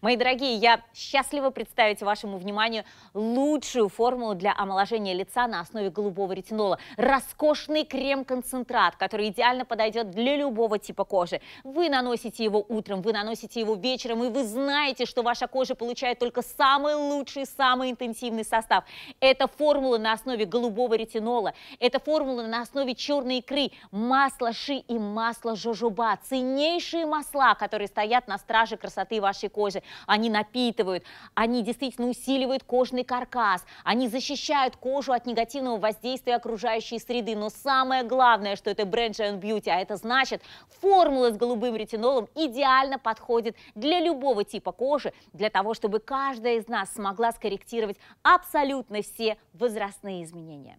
Мои дорогие, я счастлива представить вашему вниманию лучшую формулу для омоложения лица на основе голубого ретинола. Роскошный крем-концентрат, который идеально подойдет для любого типа кожи. Вы наносите его утром, вы наносите его вечером, и вы знаете, что ваша кожа получает только самый лучший, самый интенсивный состав. Это формула на основе голубого ретинола, это формула на основе черной икры, масла ши и масла жожоба, ценнейшие масла, которые стоят на страже красоты вашей кожи же, они напитывают, они действительно усиливают кожный каркас, они защищают кожу от негативного воздействия окружающей среды. Но самое главное, что это бренд Giant Beauty, а это значит, формула с голубым ретинолом идеально подходит для любого типа кожи, для того, чтобы каждая из нас смогла скорректировать абсолютно все возрастные изменения.